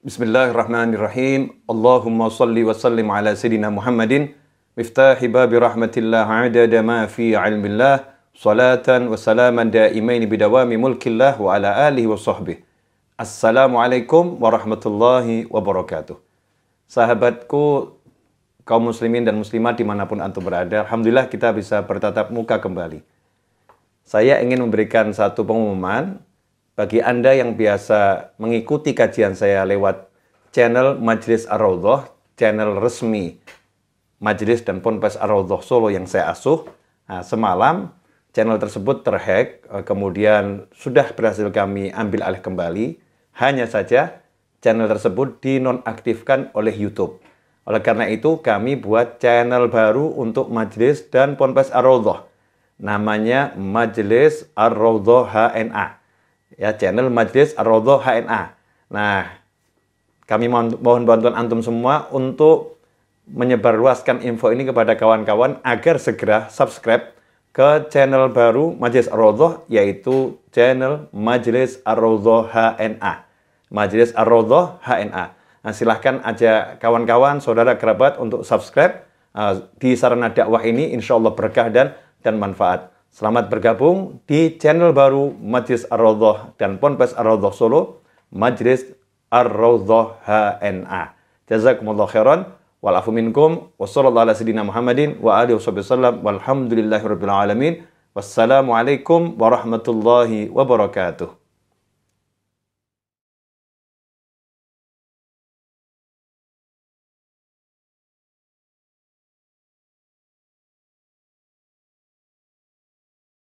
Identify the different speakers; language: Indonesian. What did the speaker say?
Speaker 1: Bismillahirrahmanirrahim. Allahumma salli wa sallim ala sayyidina Muhammadin miftahi babi rahmatillah adada ma fi ilmillah salatan wa salaman daimaini bidawami mulkillah wa ala alihi wa sahbihi. Assalamualaikum warahmatullahi wabarakatuh. Sahabatku kaum muslimin dan muslimat dimanapun antum berada, Alhamdulillah kita bisa bertatap muka kembali. Saya ingin memberikan satu pengumuman bagi Anda yang biasa mengikuti kajian saya lewat channel Majelis ar channel resmi Majelis dan Ponpes ar Solo yang saya asuh, nah, semalam channel tersebut terhack, eh, kemudian sudah berhasil kami ambil alih kembali. Hanya saja channel tersebut dinonaktifkan oleh YouTube. Oleh karena itu, kami buat channel baru untuk Majelis dan Ponpes ar Namanya Majelis ar HNA ya channel Majelis ar HNA. Nah, kami mohon bantuan antum semua untuk menyebarluaskan info ini kepada kawan-kawan agar segera subscribe ke channel baru Majelis ar yaitu channel Majelis ar HNA. Majelis ar HNA. Nah, silahkan aja kawan-kawan, saudara kerabat untuk subscribe uh, di sarana dakwah ini insya Allah berkah dan dan manfaat. Selamat bergabung di channel baru Majlis Ar-Raudhah dan Ponpes Ar-Raudhah Solo, Majlis Ar-Raudhah HNA. Jazakumullah khairan. Walafu minkum. Wassalamualaikum Muhammadin wa alihi Walhamdulillahi rabbil alamin. Wassalamualaikum warahmatullahi wabarakatuh.